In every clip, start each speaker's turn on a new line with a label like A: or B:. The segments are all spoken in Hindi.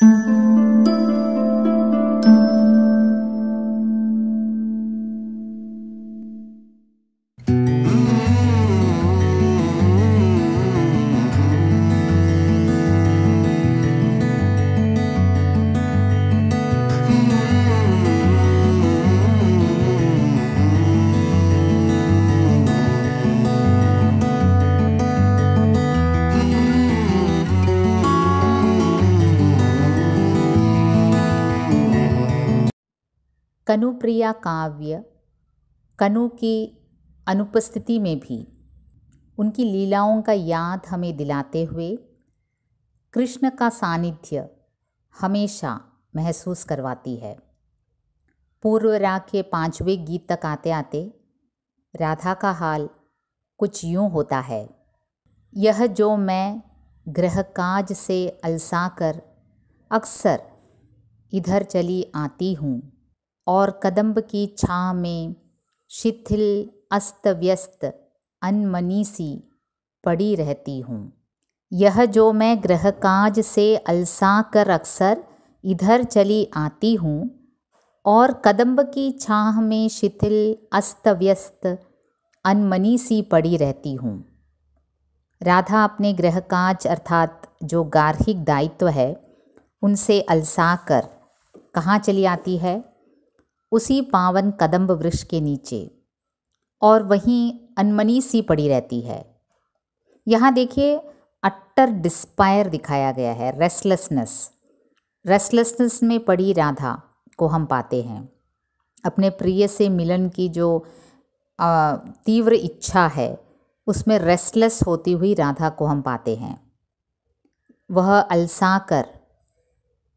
A: Mm-hmm. कनुप्रिया काव्य कनु की अनुपस्थिति में भी उनकी लीलाओं का याद हमें दिलाते हुए कृष्ण का सानिध्य हमेशा महसूस करवाती है पूर्व राग के पांचवें गीत तक आते आते राधा का हाल कुछ यूं होता है यह जो मैं ग्रह काज से अलसा कर अक्सर इधर चली आती हूँ और कदम्ब की छाँ में शिथिल अस्त व्यस्त अनमनी सी पड़ी रहती हूँ यह जो मैं ग्रह काज से अलसा कर अक्सर इधर चली आती हूँ और कदम्ब की छाह में शिथिल अस्त व्यस्त अनमनी सी पड़ी रहती हूँ राधा अपने ग्रह काज अर्थात जो गार्हिक दायित्व है उनसे अलसा कर कहाँ चली आती है उसी पावन कदम्ब वृक्ष के नीचे और वहीं अनमनी सी पड़ी रहती है यहाँ देखिए अट्टर डिस्पायर दिखाया गया है रेस्टलेसनेस रेस्टलेसनेस में पड़ी राधा को हम पाते हैं अपने प्रिय से मिलन की जो तीव्र इच्छा है उसमें रेस्टलेस होती हुई राधा को हम पाते हैं वह अलसाकर कर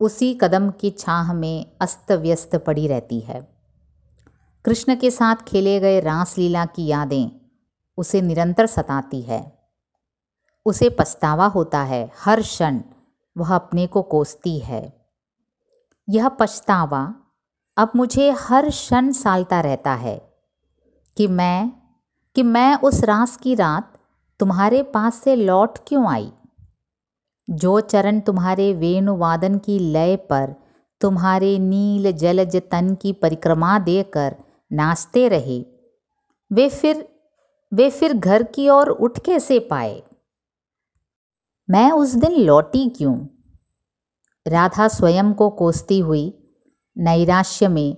A: उसी कदम की छाह में अस्त व्यस्त पड़ी रहती है कृष्ण के साथ खेले गए रासलीला की यादें उसे निरंतर सताती है उसे पछतावा होता है हर क्षण वह अपने को कोसती है यह पछतावा अब मुझे हर क्षण सालता रहता है कि मैं कि मैं उस रास की रात तुम्हारे पास से लौट क्यों आई जो चरण तुम्हारे वेणुवादन की लय पर तुम्हारे नील जलज तन की परिक्रमा देकर नाचते रहे वे फिर वे फिर घर की ओर उठ कैसे पाए मैं उस दिन लौटी क्यों राधा स्वयं को कोसती हुई नैराश्य में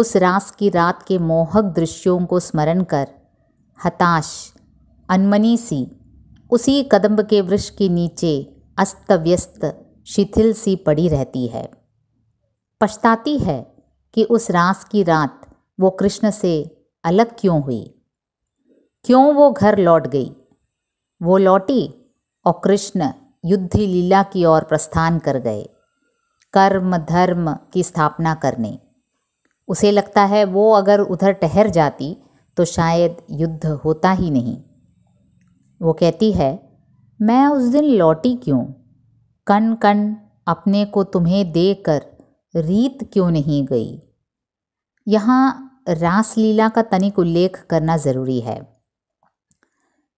A: उस रास की रात के मोहक दृश्यों को स्मरण कर हताश अनमनी सी उसी कदम्ब के वृक्ष के नीचे अस्त व्यस्त शिथिल सी पड़ी रहती है पछताती है कि उस रास की रात वो कृष्ण से अलग क्यों हुई क्यों वो घर लौट गई वो लौटी और कृष्ण युद्ध लीला की ओर प्रस्थान कर गए कर्म धर्म की स्थापना करने उसे लगता है वो अगर उधर ठहर जाती तो शायद युद्ध होता ही नहीं वो कहती है मैं उस दिन लौटी क्यों कण कण अपने को तुम्हें देकर रीत क्यों नहीं गई यहाँ रासलीला का तनिक उल्लेख करना ज़रूरी है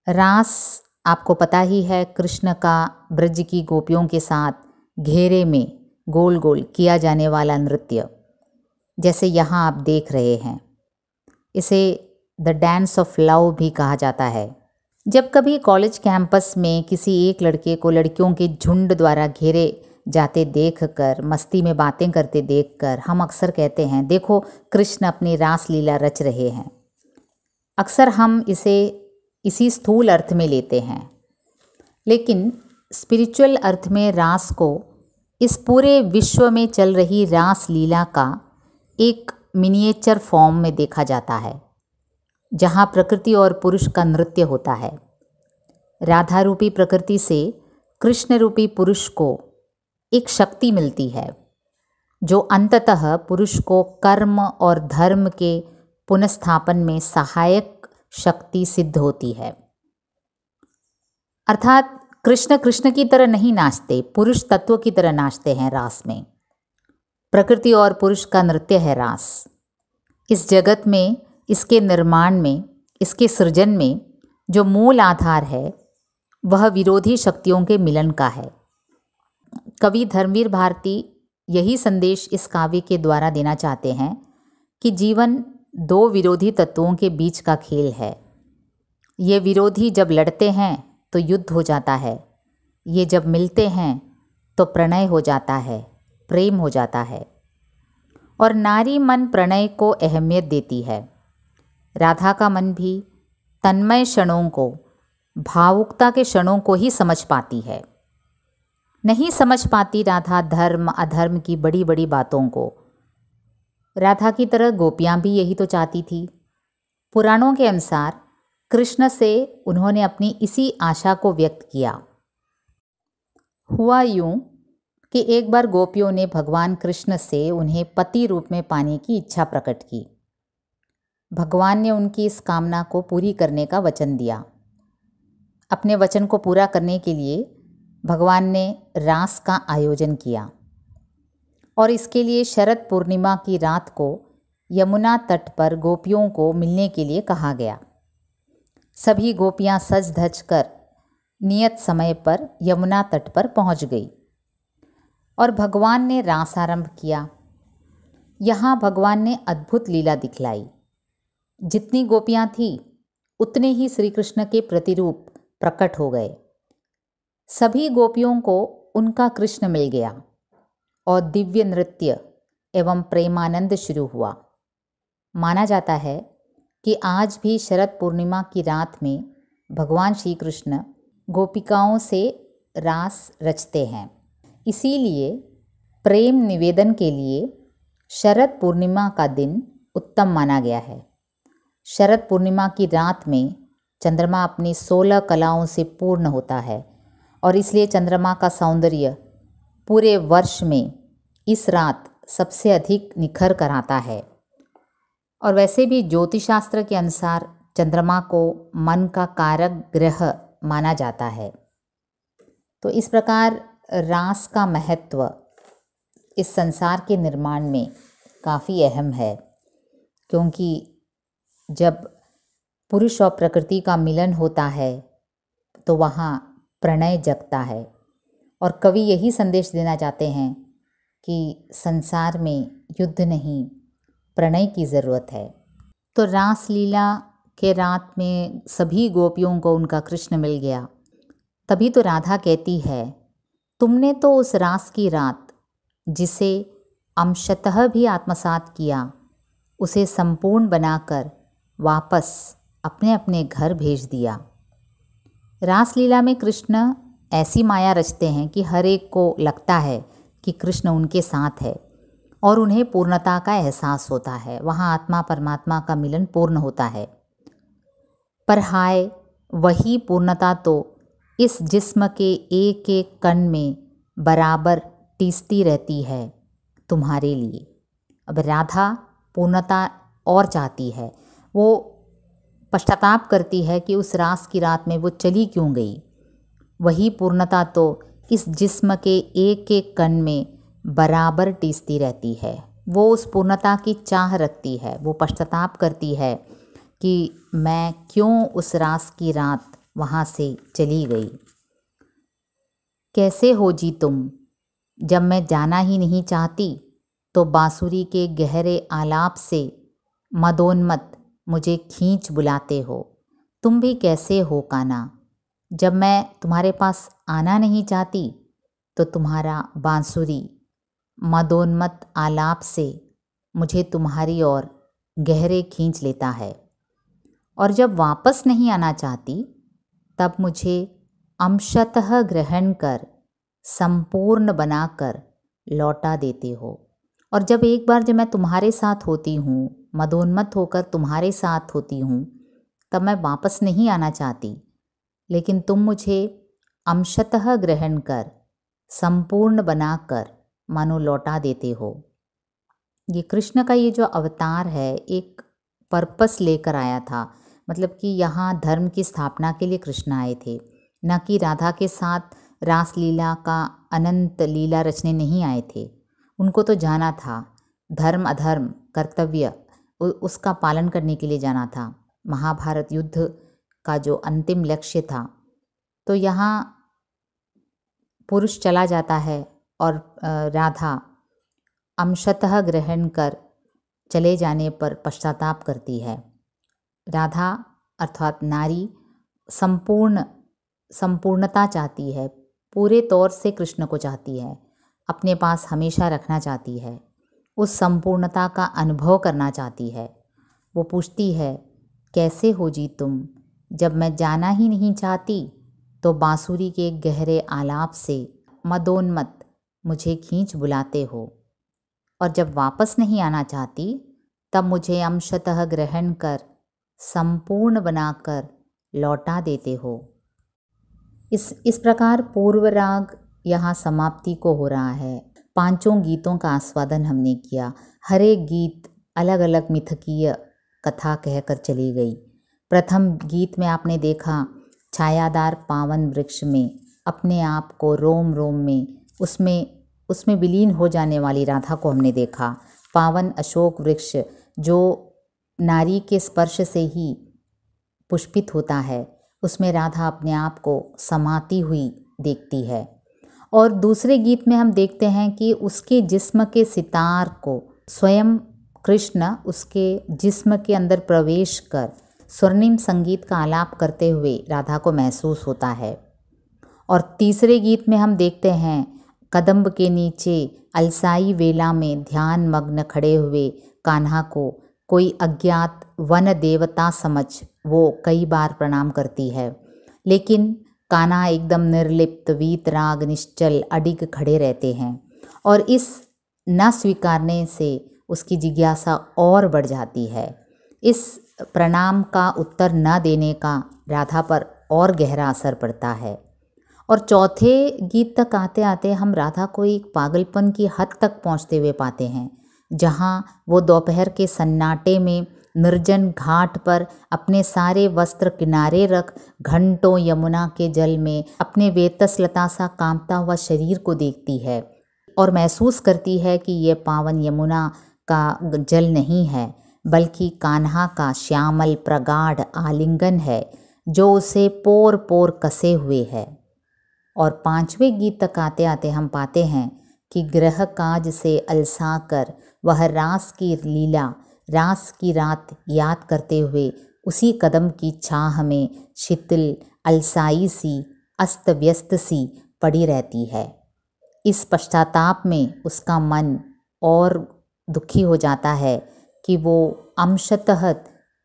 A: रास आपको पता ही है कृष्ण का ब्रज की गोपियों के साथ घेरे में गोल गोल किया जाने वाला नृत्य जैसे यहाँ आप देख रहे हैं इसे द डांस ऑफ लव भी कहा जाता है जब कभी कॉलेज कैंपस में किसी एक लड़के को लड़कियों के झुंड द्वारा घेरे जाते देखकर मस्ती में बातें करते देखकर हम अक्सर कहते हैं देखो कृष्ण अपनी रास लीला रच रहे हैं अक्सर हम इसे इसी स्थूल अर्थ में लेते हैं लेकिन स्पिरिचुअल अर्थ में रास को इस पूरे विश्व में चल रही रास लीला का एक मिनिएचर फॉर्म में देखा जाता है जहाँ प्रकृति और पुरुष का नृत्य होता है राधा रूपी प्रकृति से कृष्ण रूपी पुरुष को एक शक्ति मिलती है जो अंततः पुरुष को कर्म और धर्म के पुनस्थापन में सहायक शक्ति सिद्ध होती है अर्थात कृष्ण कृष्ण की तरह नहीं नाचते पुरुष तत्व की तरह नाचते हैं रास में प्रकृति और पुरुष का नृत्य है रास इस जगत में इसके निर्माण में इसके सृजन में जो मूल आधार है वह विरोधी शक्तियों के मिलन का है कवि धर्मवीर भारती यही संदेश इस काव्य के द्वारा देना चाहते हैं कि जीवन दो विरोधी तत्वों के बीच का खेल है ये विरोधी जब लड़ते हैं तो युद्ध हो जाता है ये जब मिलते हैं तो प्रणय हो जाता है प्रेम हो जाता है और नारी मन प्रणय को अहमियत देती है राधा का मन भी तन्मय क्षणों को भावुकता के क्षणों को ही समझ पाती है नहीं समझ पाती राधा धर्म अधर्म की बड़ी बड़ी बातों को राधा की तरह गोपियाँ भी यही तो चाहती थी पुराणों के अनुसार कृष्ण से उन्होंने अपनी इसी आशा को व्यक्त किया हुआ यूं कि एक बार गोपियों ने भगवान कृष्ण से उन्हें पति रूप में पाने की इच्छा प्रकट की भगवान ने उनकी इस कामना को पूरी करने का वचन दिया अपने वचन को पूरा करने के लिए भगवान ने रास का आयोजन किया और इसके लिए शरद पूर्णिमा की रात को यमुना तट पर गोपियों को मिलने के लिए कहा गया सभी गोपियां सज धज कर नियत समय पर यमुना तट पर पहुंच गई और भगवान ने रास आरंभ किया यहाँ भगवान ने अद्भुत लीला दिखलाई जितनी गोपियाँ थीं उतने ही श्री कृष्ण के प्रतिरूप प्रकट हो गए सभी गोपियों को उनका कृष्ण मिल गया और दिव्य नृत्य एवं प्रेमानंद शुरू हुआ माना जाता है कि आज भी शरद पूर्णिमा की रात में भगवान श्री कृष्ण गोपिकाओं से रास रचते हैं इसीलिए प्रेम निवेदन के लिए शरद पूर्णिमा का दिन उत्तम माना गया है शरद पूर्णिमा की रात में चंद्रमा अपनी सोलह कलाओं से पूर्ण होता है और इसलिए चंद्रमा का सौंदर्य पूरे वर्ष में इस रात सबसे अधिक निखर कर आता है और वैसे भी ज्योतिष शास्त्र के अनुसार चंद्रमा को मन का कारक ग्रह माना जाता है तो इस प्रकार रास का महत्व इस संसार के निर्माण में काफ़ी अहम है क्योंकि जब पुरुष और प्रकृति का मिलन होता है तो वहाँ प्रणय जगता है और कवि यही संदेश देना चाहते हैं कि संसार में युद्ध नहीं प्रणय की ज़रूरत है तो रास लीला के रात में सभी गोपियों को उनका कृष्ण मिल गया तभी तो राधा कहती है तुमने तो उस रास की रात जिसे अंशतः भी आत्मसात किया उसे संपूर्ण बनाकर वापस अपने अपने घर भेज दिया रासलीला में कृष्ण ऐसी माया रचते हैं कि हर एक को लगता है कि कृष्ण उनके साथ है और उन्हें पूर्णता का एहसास होता है वहाँ आत्मा परमात्मा का मिलन पूर्ण होता है पर हाय वही पूर्णता तो इस जिस्म के एक एक कण में बराबर टीसती रहती है तुम्हारे लिए अब राधा पूर्णता और चाहती है वो पश्चाताप करती है कि उस रास की रात में वो चली क्यों गई वही पूर्णता तो इस जिस्म के एक एक कण में बराबर टीसती रहती है वो उस पूर्णता की चाह रखती है वो पश्चाताप करती है कि मैं क्यों उस रास की रात वहाँ से चली गई कैसे हो जी तुम जब मैं जाना ही नहीं चाहती तो बांसुरी के गहरे आलाप से मदोन्मत मुझे खींच बुलाते हो तुम भी कैसे हो काना जब मैं तुम्हारे पास आना नहीं चाहती तो तुम्हारा बांसुरी मदोन्मत आलाप से मुझे तुम्हारी ओर गहरे खींच लेता है और जब वापस नहीं आना चाहती तब मुझे अंशतः ग्रहण कर संपूर्ण बनाकर लौटा देते हो और जब एक बार जब मैं तुम्हारे साथ होती हूँ मदोन्मत होकर तुम्हारे साथ होती हूँ तब मैं वापस नहीं आना चाहती लेकिन तुम मुझे अंशतः ग्रहण कर संपूर्ण बनाकर मानो लौटा देते हो ये कृष्ण का ये जो अवतार है एक पर्पस लेकर आया था मतलब कि यहाँ धर्म की स्थापना के लिए कृष्ण आए थे न कि राधा के साथ रासलीला का अनंत लीला रचने नहीं आए थे उनको तो जाना था धर्म अधर्म कर्तव्य उसका पालन करने के लिए जाना था महाभारत युद्ध का जो अंतिम लक्ष्य था तो यहाँ पुरुष चला जाता है और राधा अंशतः ग्रहण कर चले जाने पर पश्चाताप करती है राधा अर्थात नारी संपूर्ण संपूर्णता चाहती है पूरे तौर से कृष्ण को चाहती है अपने पास हमेशा रखना चाहती है उस संपूर्णता का अनुभव करना चाहती है वो पूछती है कैसे हो जी तुम जब मैं जाना ही नहीं चाहती तो बांसुरी के गहरे आलाप से मदोन्मत मुझे खींच बुलाते हो और जब वापस नहीं आना चाहती तब मुझे अंशतः ग्रहण कर संपूर्ण बनाकर लौटा देते हो इस इस प्रकार पूर्व राग यहाँ समाप्ति को हो रहा है पांचों गीतों का आस्वादन हमने किया हर एक गीत अलग अलग मिथकीय कथा कहकर चली गई प्रथम गीत में आपने देखा छायादार पावन वृक्ष में अपने आप को रोम रोम में उसमें उसमें विलीन हो जाने वाली राधा को हमने देखा पावन अशोक वृक्ष जो नारी के स्पर्श से ही पुष्पित होता है उसमें राधा अपने आप को समाती हुई देखती है और दूसरे गीत में हम देखते हैं कि उसके जिस्म के सितार को स्वयं कृष्ण उसके जिस्म के अंदर प्रवेश कर स्वर्णिम संगीत का आलाप करते हुए राधा को महसूस होता है और तीसरे गीत में हम देखते हैं कदम्ब के नीचे अलसाई वेला में ध्यान मग्न खड़े हुए कान्हा को कोई अज्ञात वन देवता समझ वो कई बार प्रणाम करती है लेकिन काना एकदम निर्लिप्त वीत राग निश्चल अडिग खड़े रहते हैं और इस न स्वीकारने से उसकी जिज्ञासा और बढ़ जाती है इस प्रणाम का उत्तर न देने का राधा पर और गहरा असर पड़ता है और चौथे गीत तक आते आते हम राधा को एक पागलपन की हद तक पहुंचते हुए पाते हैं जहां वो दोपहर के सन्नाटे में निर्जन घाट पर अपने सारे वस्त्र किनारे रख घंटों यमुना के जल में अपने वेतसलता सा कांपता हुआ शरीर को देखती है और महसूस करती है कि यह पावन यमुना का जल नहीं है बल्कि कान्हा का श्यामल प्रगाढ़ आलिंगन है जो उसे पोर पोर कसे हुए है और पांचवें गीत तक आते आते हम पाते हैं कि ग्रह काज से अलसा कर वह रास की लीला रास की रात याद करते हुए उसी कदम की छाह में शिथिल अलसाई सी अस्त व्यस्त सी पड़ी रहती है इस पश्चाताप में उसका मन और दुखी हो जाता है कि वो अंशतः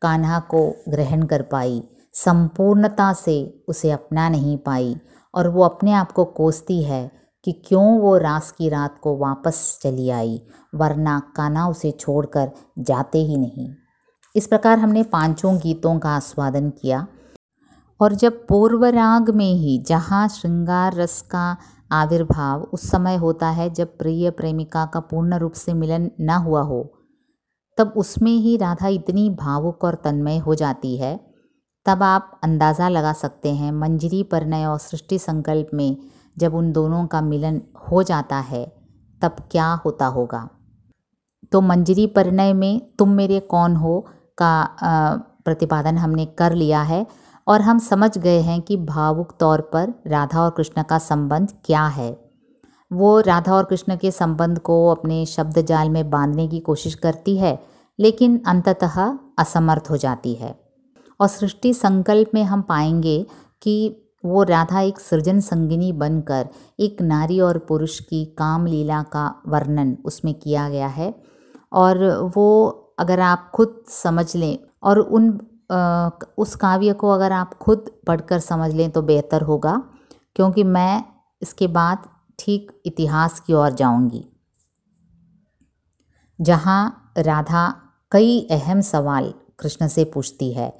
A: कान्हा को ग्रहण कर पाई संपूर्णता से उसे अपना नहीं पाई और वो अपने आप को कोसती है कि क्यों वो रास की रात को वापस चली आई वरना काना उसे छोड़कर जाते ही नहीं इस प्रकार हमने पांचों गीतों का आस्वादन किया और जब पूर्वराग में ही जहाँ श्रृंगार रस का आविर्भाव उस समय होता है जब प्रिय प्रेमिका का पूर्ण रूप से मिलन न हुआ हो तब उसमें ही राधा इतनी भावुक और तन्मय हो जाती है तब आप अंदाज़ा लगा सकते हैं मंजरी परनय और सृष्टि संकल्प में जब उन दोनों का मिलन हो जाता है तब क्या होता होगा तो मंजरी परिणय में तुम मेरे कौन हो का प्रतिपादन हमने कर लिया है और हम समझ गए हैं कि भावुक तौर पर राधा और कृष्ण का संबंध क्या है वो राधा और कृष्ण के संबंध को अपने शब्द जाल में बांधने की कोशिश करती है लेकिन अंततः असमर्थ हो जाती है और सृष्टि संकल्प में हम पाएंगे कि वो राधा एक सृजन संगिनी बनकर एक नारी और पुरुष की काम लीला का वर्णन उसमें किया गया है और वो अगर आप खुद समझ लें और उन आ, उस काव्य को अगर आप खुद पढ़कर समझ लें तो बेहतर होगा क्योंकि मैं इसके बाद ठीक इतिहास की ओर जाऊंगी जहाँ राधा कई अहम सवाल कृष्ण से पूछती है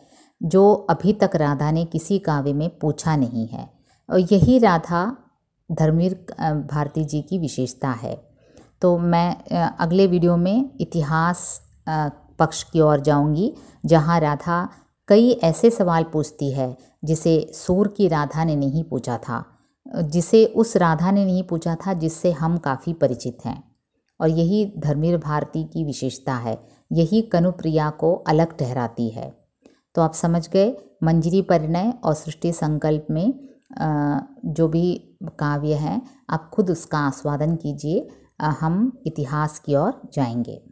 A: जो अभी तक राधा ने किसी काव्य में पूछा नहीं है और यही राधा धर्मवीर भारती जी की विशेषता है तो मैं अगले वीडियो में इतिहास पक्ष की ओर जाऊंगी जहां राधा कई ऐसे सवाल पूछती है जिसे सूर की राधा ने नहीं पूछा था जिसे उस राधा ने नहीं पूछा था जिससे हम काफ़ी परिचित हैं और यही धर्मीर भारती की विशेषता है यही कनुप्रिया को अलग ठहराती है तो आप समझ गए मंजरी परिणय और सृष्टि संकल्प में जो भी काव्य है आप खुद उसका आस्वादन कीजिए हम इतिहास की ओर जाएंगे